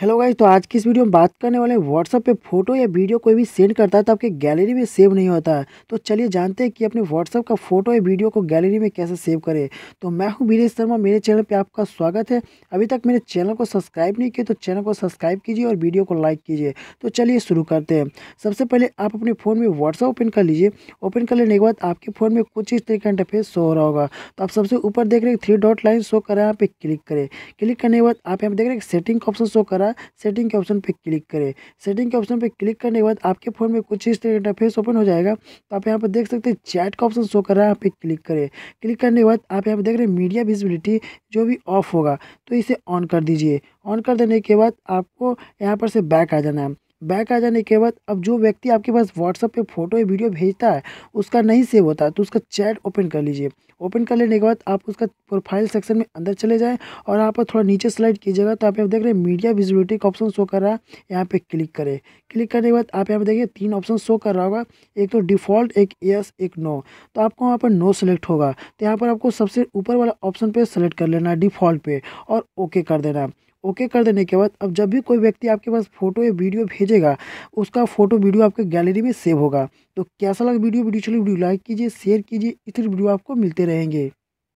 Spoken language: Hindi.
हेलो गाइज तो आज की इस वीडियो में बात करने वाले हैं व्हाट्सएप पे फोटो या वीडियो कोई भी सेंड करता है तो आपके गैलरी में सेव नहीं होता है तो चलिए जानते हैं कि अपने व्हाट्सअप का फोटो या वीडियो को गैलरी में कैसे सेव करें तो मैं हूं वीरेश शर्मा मेरे चैनल पे आपका स्वागत है अभी तक मेरे चैनल को सब्सक्राइब नहीं किया तो चैनल को सब्सक्राइब कीजिए और वीडियो को लाइक कीजिए तो चलिए शुरू करते हैं सबसे पहले आप अपने फ़ोन में व्हाट्सअप ओपन कर लीजिए ओपन कर लेने के बाद आपके फ़ोन में कुछ इस तरीके का इंटरफेस शो हो रहा होगा तो आप सबसे ऊपर देख रहे थ्री डॉट लाइन शो करें यहाँ पे क्लिक करें क्लिक करने के बाद आप यहाँ पर देख रहे हैं सेटिंग ऑप्शन शो करा रहा सेटिंग के ऑप्शन पर क्लिक करें सेटिंग के ऑप्शन पर क्लिक करने के बाद आपके फ़ोन में कुछ इस तरह का इंटरफेस ओपन हो जाएगा तो आप यहाँ पर देख सकते हैं चैट का ऑप्शन शो कर रहा है यहाँ पे क्लिक करें क्लिक करने के बाद आप यहाँ पर देख रहे हैं मीडिया विजिबिलिटी जो भी ऑफ होगा तो इसे ऑन कर दीजिए ऑन कर देने के बाद आपको यहाँ पर से बैक आ जाना है बैक आ जाने के बाद अब जो व्यक्ति आपके पास व्हाट्सअप पे फोटो या वीडियो भेजता है उसका नहीं सेव होता है तो उसका चैट ओपन कर लीजिए ओपन कर लेने के बाद आप उसका प्रोफाइल सेक्शन में अंदर चले जाएँ और यहाँ पर थोड़ा नीचे स्लाइड कीजिएगा तो आप यहाँ देख रहे हैं मीडिया विजिबिलिटी का ऑप्शन शो कर रहा है यहाँ पर क्लिक करें क्लिक करने के बाद आप यहाँ पर देखिए तीन ऑप्शन शो कर रहा होगा एक तो डिफ़ॉल्ट एक यस एक नो तो आपको वहाँ पर नो सेलेक्ट होगा तो यहाँ पर आपको सबसे ऊपर वाला ऑप्शन पर सेलेक्ट कर लेना है डिफ़ॉल्ट और ओके कर देना ओके कर देने के बाद अब जब भी कोई व्यक्ति आपके पास फोटो या वीडियो भेजेगा उसका फोटो वीडियो आपके गैलरी में सेव होगा तो कैसा लगा वीडियो वीडियो चलिए वीडियो लाइक कीजिए शेयर कीजिए इस वीडियो आपको मिलते रहेंगे